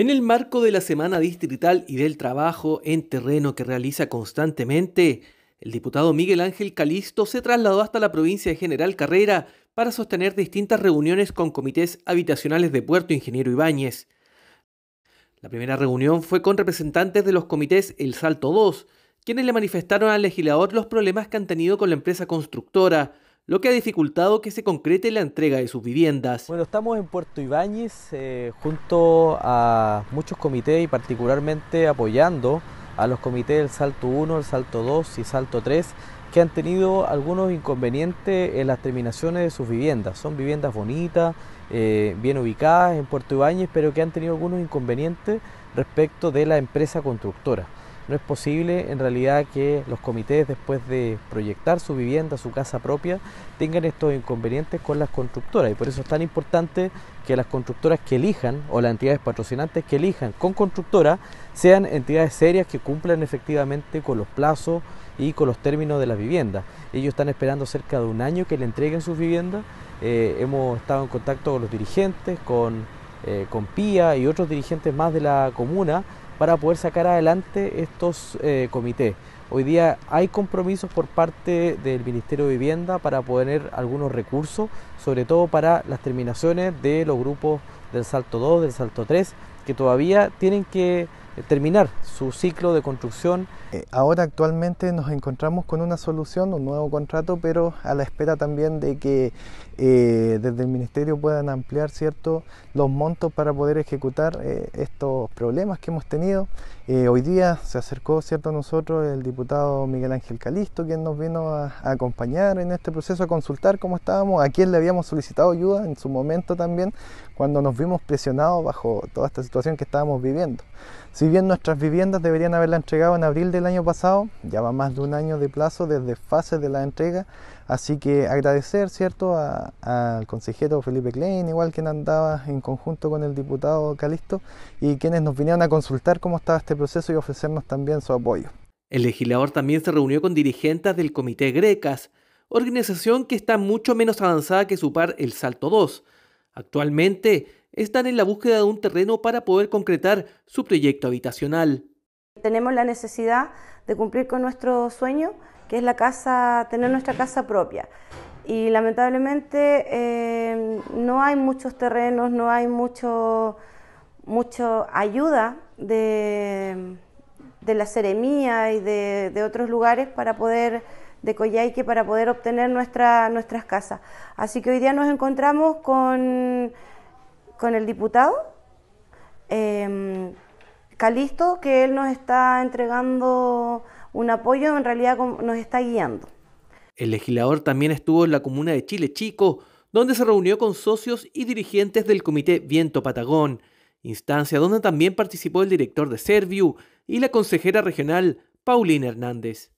En el marco de la Semana Distrital y del Trabajo en terreno que realiza constantemente, el diputado Miguel Ángel Calisto se trasladó hasta la provincia de General Carrera para sostener distintas reuniones con comités habitacionales de Puerto Ingeniero Ibáñez. La primera reunión fue con representantes de los comités El Salto 2, quienes le manifestaron al legislador los problemas que han tenido con la empresa constructora, lo que ha dificultado que se concrete la entrega de sus viviendas. Bueno, estamos en Puerto Ibáñez eh, junto a muchos comités y particularmente apoyando a los comités del Salto 1, el Salto 2 y Salto 3 que han tenido algunos inconvenientes en las terminaciones de sus viviendas. Son viviendas bonitas, eh, bien ubicadas en Puerto Ibáñez, pero que han tenido algunos inconvenientes respecto de la empresa constructora. No es posible en realidad que los comités después de proyectar su vivienda, su casa propia, tengan estos inconvenientes con las constructoras y por eso es tan importante que las constructoras que elijan o las entidades patrocinantes que elijan con constructora sean entidades serias que cumplan efectivamente con los plazos y con los términos de las viviendas. Ellos están esperando cerca de un año que le entreguen sus viviendas. Eh, hemos estado en contacto con los dirigentes, con eh, con PIA y otros dirigentes más de la comuna para poder sacar adelante estos eh, comités. Hoy día hay compromisos por parte del Ministerio de Vivienda para poner algunos recursos, sobre todo para las terminaciones de los grupos del Salto 2, del Salto 3, que todavía tienen que eh, terminar su ciclo de construcción. Eh, ahora actualmente nos encontramos con una solución, un nuevo contrato, pero a la espera también de que eh, desde el Ministerio puedan ampliar cierto, los montos para poder ejecutar estos problemas que hemos tenido. hoy día se acercó cierto, a nosotros el diputado Miguel Ángel Calisto, quien nos vino a, acompañar en este proceso, a consultar cómo estábamos, a quién le habíamos solicitado ayuda en su momento también, cuando nos vimos presionados bajo toda esta situación que estábamos viviendo. Si bien nuestras viviendas deberían haberla entregado en abril del año pasado, ya va más de un año de plazo desde fase de la entrega, así que agradecer, ¿cierto?, al consejero Felipe Klein, igual quien andaba en conjunto con el diputado Calisto, y quienes nos vinieron a consultar cómo estaba este proceso y ofrecernos también su apoyo. El legislador también se reunió con dirigentes del Comité Grecas, organización que está mucho menos avanzada que su par el Salto 2. Actualmente, están en la búsqueda de un terreno para poder concretar su proyecto habitacional. Tenemos la necesidad de cumplir con nuestro sueño, que es la casa, tener nuestra casa propia. Y lamentablemente eh, no hay muchos terrenos, no hay mucho, ayuda de, la seremía y de, otros lugares para poder de Coyhaique para poder obtener nuestras casas. Así que hoy día nos encontramos con con el diputado em, Calisto, que él nos está entregando un apoyo, en realidad nos está guiando. El legislador también estuvo en la comuna de Chile Chico, donde se reunió con socios y dirigentes del Comité Viento Patagón, instancia donde también participó el director de Serviu y la consejera regional Paulina Hernández.